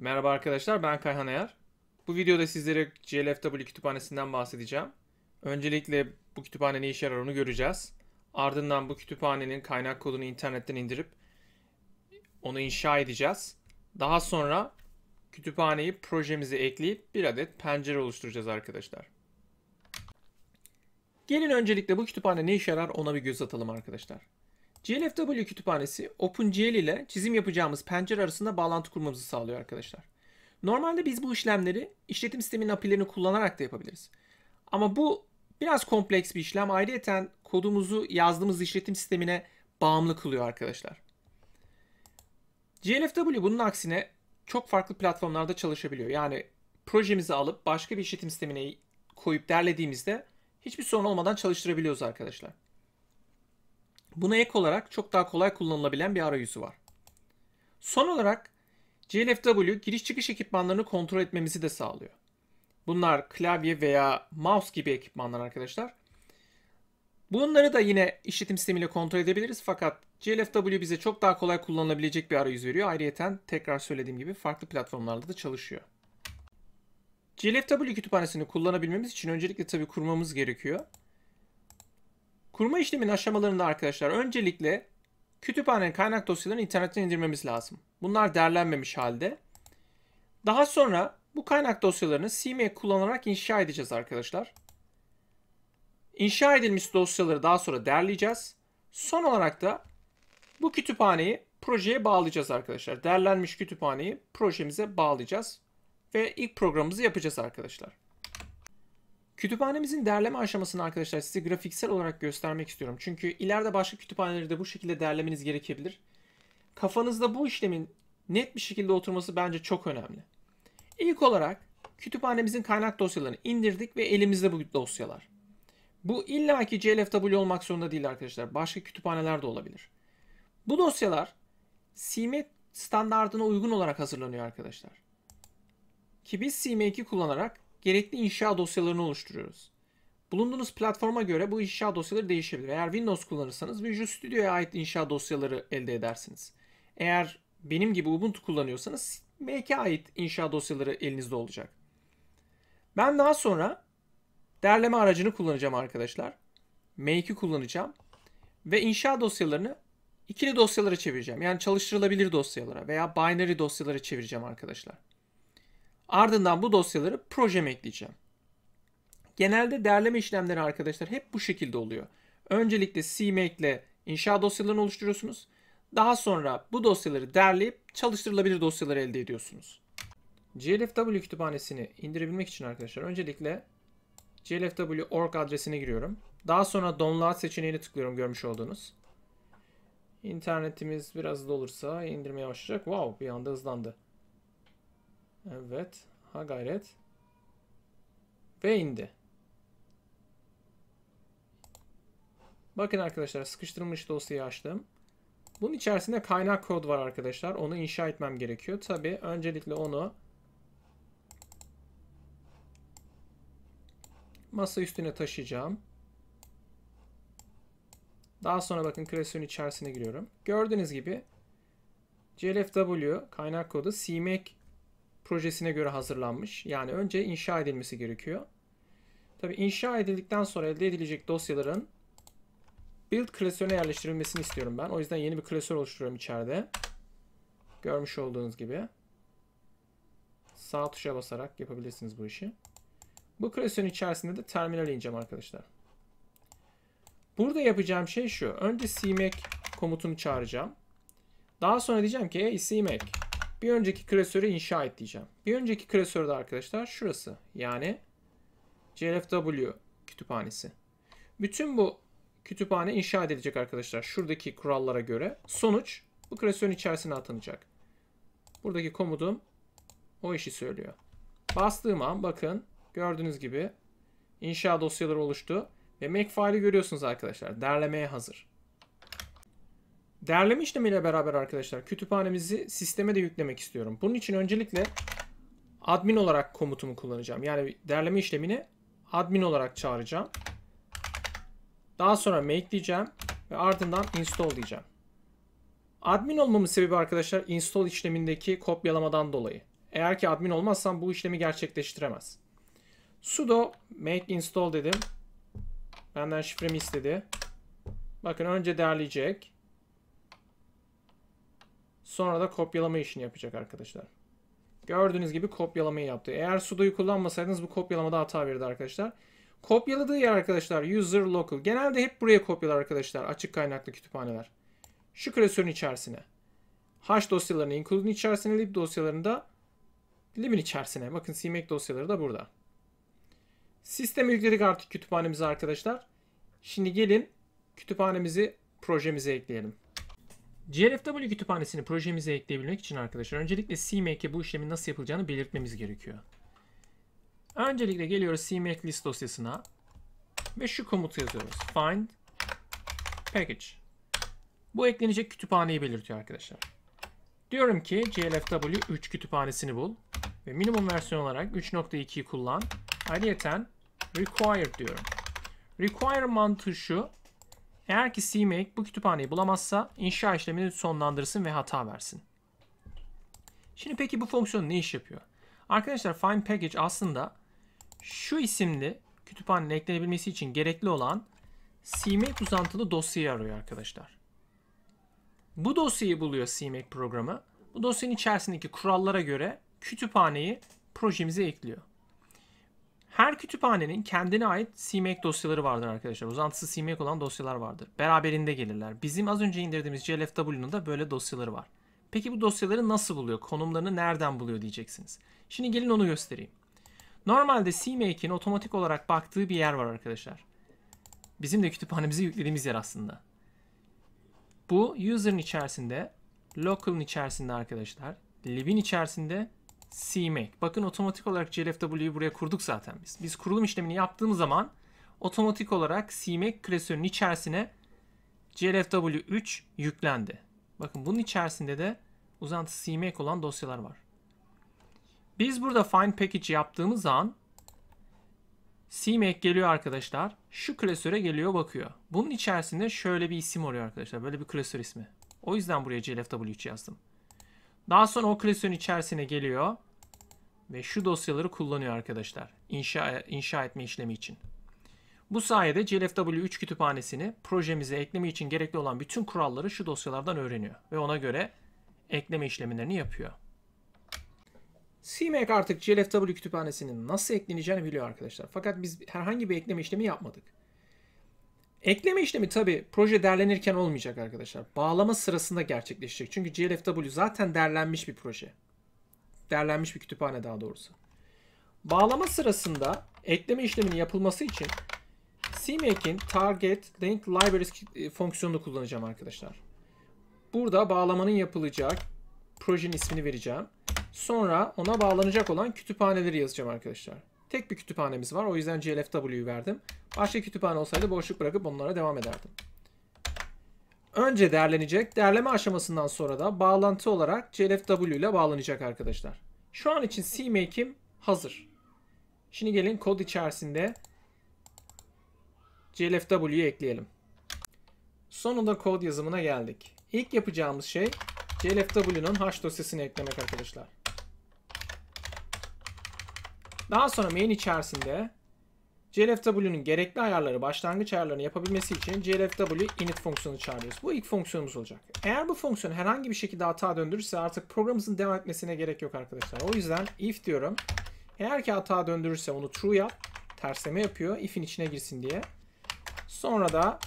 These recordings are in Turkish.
Merhaba arkadaşlar ben Kayhan Ayar. Bu videoda sizlere GLFW kütüphanesinden bahsedeceğim. Öncelikle bu kütüphane ne işe yarar onu göreceğiz. Ardından bu kütüphanenin kaynak kodunu internetten indirip onu inşa edeceğiz. Daha sonra kütüphaneyi projemize ekleyip bir adet pencere oluşturacağız arkadaşlar. Gelin öncelikle bu kütüphane ne işe yarar ona bir göz atalım arkadaşlar. GLFW kütüphanesi OpenGL ile çizim yapacağımız pencere arasında bağlantı kurmamızı sağlıyor arkadaşlar. Normalde biz bu işlemleri işletim sistemin API'lerini kullanarak da yapabiliriz. Ama bu biraz kompleks bir işlem. Ayrıca kodumuzu yazdığımız işletim sistemine bağımlı kılıyor arkadaşlar. GLFW bunun aksine çok farklı platformlarda çalışabiliyor. Yani projemizi alıp başka bir işletim sistemine koyup derlediğimizde hiçbir sorun olmadan çalıştırabiliyoruz arkadaşlar. Buna ek olarak çok daha kolay kullanılabilen bir arayüzü var. Son olarak CLFW giriş çıkış ekipmanlarını kontrol etmemizi de sağlıyor. Bunlar klavye veya mouse gibi ekipmanlar arkadaşlar. Bunları da yine işletim sistemiyle kontrol edebiliriz fakat CLFW bize çok daha kolay kullanılabilecek bir arayüz veriyor. Ayrıca tekrar söylediğim gibi farklı platformlarda da çalışıyor. CLFW kütüphanesini kullanabilmemiz için öncelikle tabi kurmamız gerekiyor. Kurma işleminin aşamalarında arkadaşlar öncelikle kütüphanenin kaynak dosyalarını internetten indirmemiz lazım. Bunlar derlenmemiş halde. Daha sonra bu kaynak dosyalarını CMake kullanarak inşa edeceğiz arkadaşlar. İnşa edilmiş dosyaları daha sonra derleyeceğiz. Son olarak da bu kütüphaneyi projeye bağlayacağız arkadaşlar. Derlenmiş kütüphaneyi projemize bağlayacağız. Ve ilk programımızı yapacağız arkadaşlar. Kütüphanemizin derleme aşamasını arkadaşlar size grafiksel olarak göstermek istiyorum. Çünkü ileride başka kütüphaneleri de bu şekilde derlemeniz gerekebilir. Kafanızda bu işlemin net bir şekilde oturması bence çok önemli. İlk olarak kütüphanemizin kaynak dosyalarını indirdik ve elimizde bu dosyalar. Bu illaki CLFW olmak zorunda değil arkadaşlar. Başka kütüphaneler de olabilir. Bu dosyalar CMake standartına uygun olarak hazırlanıyor arkadaşlar. Ki biz CMake'i kullanarak gerekli inşa dosyalarını oluşturuyoruz. Bulunduğunuz platforma göre bu inşa dosyaları değişebilir. Eğer Windows kullanırsanız Visual Studio'ya ait inşa dosyaları elde edersiniz. Eğer benim gibi Ubuntu kullanıyorsanız Mac'e ait inşa dosyaları elinizde olacak. Ben daha sonra derleme aracını kullanacağım arkadaşlar. Make'i kullanacağım. Ve inşa dosyalarını ikili dosyalara çevireceğim. Yani çalıştırılabilir dosyalara veya binary dosyalara çevireceğim arkadaşlar. Ardından bu dosyaları projeme ekleyeceğim. Genelde derleme işlemleri arkadaşlar hep bu şekilde oluyor. Öncelikle CMake ile inşa dosyalarını oluşturuyorsunuz. Daha sonra bu dosyaları derleyip çalıştırılabilir dosyaları elde ediyorsunuz. CLFW kütüphanesini indirebilmek için arkadaşlar öncelikle clfw.org adresine giriyorum. Daha sonra download seçeneğini tıklıyorum görmüş olduğunuz. İnternetimiz biraz dolursa indirmeye başlayacak. Wow bir anda hızlandı. Evet. Ha gayret. Ve indi. Bakın arkadaşlar sıkıştırılmış dosyayı açtım. Bunun içerisinde kaynak kod var arkadaşlar. Onu inşa etmem gerekiyor. Tabi öncelikle onu masa üstüne taşıyacağım. Daha sonra bakın klasörün içerisine giriyorum. Gördüğünüz gibi CLFW kaynak kodu CMake projesine göre hazırlanmış. Yani önce inşa edilmesi gerekiyor. Tabi inşa edildikten sonra elde edilecek dosyaların build klasörüne yerleştirilmesini istiyorum ben. O yüzden yeni bir klasör oluşturuyorum içeride. Görmüş olduğunuz gibi. Sağ tuşa basarak yapabilirsiniz bu işi. Bu klasörün içerisinde de terminal ineceğim arkadaşlar. Burada yapacağım şey şu. Önce cmac komutunu çağıracağım. Daha sonra diyeceğim ki hey bir önceki klasörü inşa et diyeceğim. Bir önceki klasörde arkadaşlar şurası. Yani CLFW kütüphanesi. Bütün bu kütüphane inşa edilecek arkadaşlar. Şuradaki kurallara göre. Sonuç bu klasörün içerisine atanacak. Buradaki komutum o işi söylüyor. Bastığım an bakın gördüğünüz gibi inşa dosyaları oluştu. Ve make faili görüyorsunuz arkadaşlar. Derlemeye hazır. Derleme işlemiyle beraber arkadaşlar kütüphanemizi sisteme de yüklemek istiyorum. Bunun için öncelikle admin olarak komutumu kullanacağım. Yani derleme işlemini admin olarak çağıracağım. Daha sonra make diyeceğim ve ardından install diyeceğim. Admin olmamın sebebi arkadaşlar install işlemindeki kopyalamadan dolayı. Eğer ki admin olmazsam bu işlemi gerçekleştiremez. sudo make install dedim. Benden şifremi istedi. Bakın önce değerleyecek. Sonra da kopyalama işini yapacak arkadaşlar. Gördüğünüz gibi kopyalamayı yaptı. Eğer sudo'yu kullanmasaydınız bu kopyalamada hata verirdi arkadaşlar. Kopyaladığı yer arkadaşlar user local. Genelde hep buraya kopyalar arkadaşlar açık kaynaklı kütüphaneler. Şu klasörün içerisine. H dosyalarını include'un içerisine, lib dosyalarını da lib'in içerisine. Bakın CMake dosyaları da burada. Sistem yükledik artık kütüphanemizi arkadaşlar. Şimdi gelin kütüphanemizi projemize ekleyelim. GLFW kütüphanesini projemize ekleyebilmek için arkadaşlar öncelikle CMake'e bu işlemin nasıl yapılacağını belirtmemiz gerekiyor. Öncelikle geliyoruz CMake list dosyasına ve şu komutu yazıyoruz. Find package. Bu eklenecek kütüphaneyi belirtiyor arkadaşlar. Diyorum ki GLFW 3 kütüphanesini bul ve minimum versiyon olarak 3.2'yi kullan. Ayrıyeten required diyorum. Require mantığı şu. Eğer ki CMake bu kütüphaneyi bulamazsa inşa işlemini sonlandırsın ve hata versin. Şimdi peki bu fonksiyon ne iş yapıyor? Arkadaşlar find package aslında şu isimli kütüphanenin eklenebilmesi için gerekli olan CMake uzantılı dosyayı arıyor arkadaşlar. Bu dosyayı buluyor CMake programı. Bu dosyanın içerisindeki kurallara göre kütüphaneyi projemize ekliyor. Her kütüphanenin kendine ait CMake dosyaları vardır arkadaşlar. Uzantısı CMake olan dosyalar vardır. Beraberinde gelirler. Bizim az önce indirdiğimiz CLFW'nun da böyle dosyaları var. Peki bu dosyaları nasıl buluyor? Konumlarını nereden buluyor diyeceksiniz. Şimdi gelin onu göstereyim. Normalde CMake'in otomatik olarak baktığı bir yer var arkadaşlar. Bizim de kütüphanemize yüklediğimiz yer aslında. Bu user'ın içerisinde, local'ın içerisinde arkadaşlar, lib'in içerisinde CMake. Bakın otomatik olarak CLFW'yu buraya kurduk zaten biz. Biz kurulum işlemini yaptığımız zaman otomatik olarak CMake klasörünün içerisine CLFW3 yüklendi. Bakın bunun içerisinde de uzantısı CMake olan dosyalar var. Biz burada find package yaptığımız an CMake geliyor arkadaşlar. Şu klasöre geliyor bakıyor. Bunun içerisinde şöyle bir isim oluyor arkadaşlar. Böyle bir klasör ismi. O yüzden buraya CLFW3 yazdım. Daha sonra o klasörün içerisine geliyor. Ve şu dosyaları kullanıyor arkadaşlar. İnşa, inşa etme işlemi için. Bu sayede CLFW3 kütüphanesini projemize ekleme için gerekli olan bütün kuralları şu dosyalardan öğreniyor. Ve ona göre ekleme işlemlerini yapıyor. CMake artık CLFW kütüphanesinin nasıl ekleneceğini biliyor arkadaşlar. Fakat biz herhangi bir ekleme işlemi yapmadık. Ekleme işlemi tabi proje derlenirken olmayacak arkadaşlar. Bağlama sırasında gerçekleşecek. Çünkü GLFW zaten derlenmiş bir proje. Derlenmiş bir kütüphane daha doğrusu. Bağlama sırasında ekleme işleminin yapılması için CMake'in Target Link Libraries e, fonksiyonunu kullanacağım arkadaşlar. Burada bağlamanın yapılacak projenin ismini vereceğim. Sonra ona bağlanacak olan kütüphaneleri yazacağım arkadaşlar. Tek bir kütüphanemiz var. O yüzden CLFW'yu verdim. Başka kütüphane olsaydı boşluk bırakıp onlara devam ederdim. Önce değerlenecek. Değerleme aşamasından sonra da bağlantı olarak CLFW ile bağlanacak arkadaşlar. Şu an için CMake'im hazır. Şimdi gelin kod içerisinde CLFW'yu ekleyelim. Sonunda kod yazımına geldik. İlk yapacağımız şey CLFW'nun hash dosyasını eklemek arkadaşlar. Daha sonra main içerisinde CLFW'nun gerekli ayarları, başlangıç ayarlarını yapabilmesi için CLFW init fonksiyonu çağırıyoruz. Bu ilk fonksiyonumuz olacak. Eğer bu fonksiyon herhangi bir şekilde hata döndürürse artık programımızın devam etmesine gerek yok arkadaşlar. O yüzden if diyorum. Eğer ki hata döndürürse onu true yap. Tersleme yapıyor. If'in içine girsin diye. Sonra da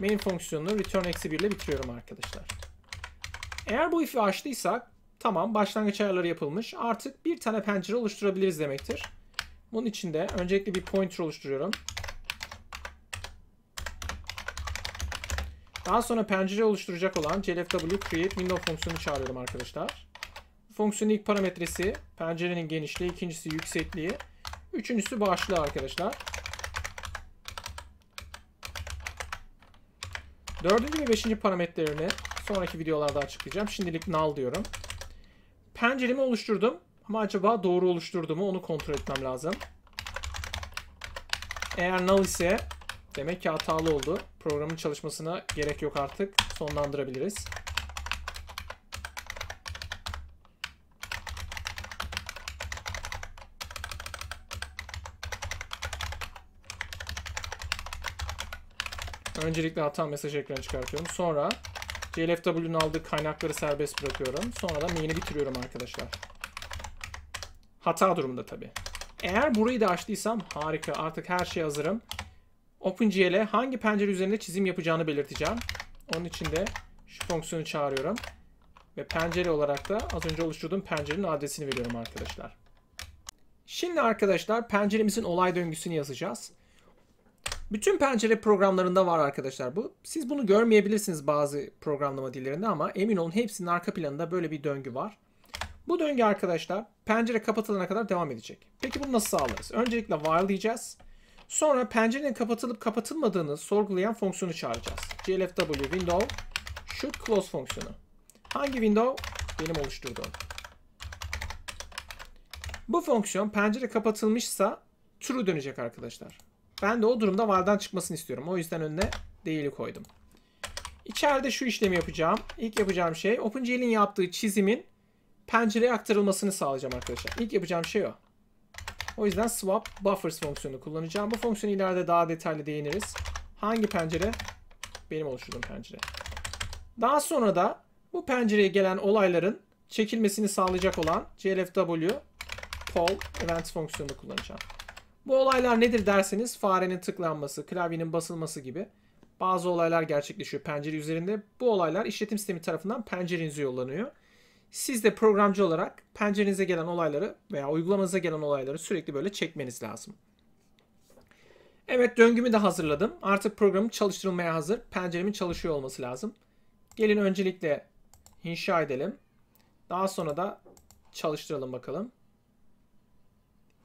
main fonksiyonunu return eksi 1 ile bitiriyorum arkadaşlar. Eğer bu if'i açtıysak Tamam başlangıç ayarları yapılmış. Artık bir tane pencere oluşturabiliriz demektir. Bunun için de öncelikle bir pointer oluşturuyorum. Daha sonra pencere oluşturacak olan clfw create window fonksiyonu çağırıyorum arkadaşlar. Fonksiyonun ilk parametresi pencerenin genişliği, ikincisi yüksekliği, üçüncüsü başlığı arkadaşlar. Dördüncü ve beşinci parametrelerini sonraki videolarda açıklayacağım. Şimdilik null diyorum. Penceremi oluşturdum. Ama acaba doğru oluşturdu mu onu kontrol etmem lazım. Eğer null ise demek ki hatalı oldu. Programın çalışmasına gerek yok artık. Sonlandırabiliriz. Öncelikle hata mesajı ekranı çıkartıyorum. Sonra GLFW'nun aldığı kaynakları serbest bırakıyorum. Sonra da main'i bitiriyorum arkadaşlar. Hata durumunda tabi. Eğer burayı da açtıysam harika artık her şey hazırım. OpenGL'e hangi pencere üzerinde çizim yapacağını belirteceğim. Onun için de şu fonksiyonu çağırıyorum. Ve pencere olarak da az önce oluşturduğum pencerenin adresini veriyorum arkadaşlar. Şimdi arkadaşlar penceremizin olay döngüsünü yazacağız. Bütün pencere programlarında var arkadaşlar bu. Siz bunu görmeyebilirsiniz bazı programlama dillerinde ama emin olun hepsinin arka planında böyle bir döngü var. Bu döngü arkadaşlar pencere kapatılana kadar devam edecek. Peki bunu nasıl sağlarız? Öncelikle while diyeceğiz. Sonra pencerenin kapatılıp kapatılmadığını sorgulayan fonksiyonu çağıracağız. clfw window should close fonksiyonu. Hangi window? Benim oluşturduğum. Bu fonksiyon pencere kapatılmışsa true dönecek arkadaşlar. Ben de o durumda vardan çıkmasını istiyorum. O yüzden önüne değili koydum. İçeride şu işlemi yapacağım. İlk yapacağım şey OpenGL'in yaptığı çizimin pencereye aktarılmasını sağlayacağım arkadaşlar. İlk yapacağım şey o. O yüzden swap buffers fonksiyonunu kullanacağım. Bu fonksiyonu ileride daha detaylı değiniriz. Hangi pencere? Benim oluşturduğum pencere. Daha sonra da bu pencereye gelen olayların çekilmesini sağlayacak olan CLFW poll events fonksiyonunu kullanacağım. Bu olaylar nedir derseniz farenin tıklanması, klavyenin basılması gibi bazı olaylar gerçekleşiyor pencere üzerinde. Bu olaylar işletim sistemi tarafından pencerenize yollanıyor. Siz de programcı olarak pencerenize gelen olayları veya uygulamanıza gelen olayları sürekli böyle çekmeniz lazım. Evet döngümü de hazırladım. Artık programı çalıştırılmaya hazır. Penceremin çalışıyor olması lazım. Gelin öncelikle inşa edelim. Daha sonra da çalıştıralım bakalım.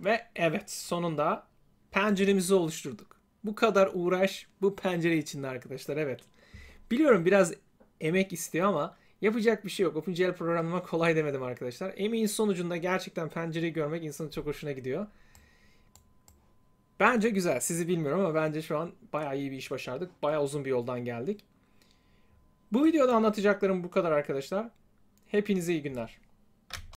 Ve evet sonunda penceremizi oluşturduk. Bu kadar uğraş bu pencere içinde arkadaşlar evet. Biliyorum biraz emek istiyor ama yapacak bir şey yok. OpenGL programlama kolay demedim arkadaşlar. Emeğin sonucunda gerçekten pencereyi görmek insanın çok hoşuna gidiyor. Bence güzel. Sizi bilmiyorum ama bence şu an bayağı iyi bir iş başardık. Bayağı uzun bir yoldan geldik. Bu videoda anlatacaklarım bu kadar arkadaşlar. Hepinize iyi günler.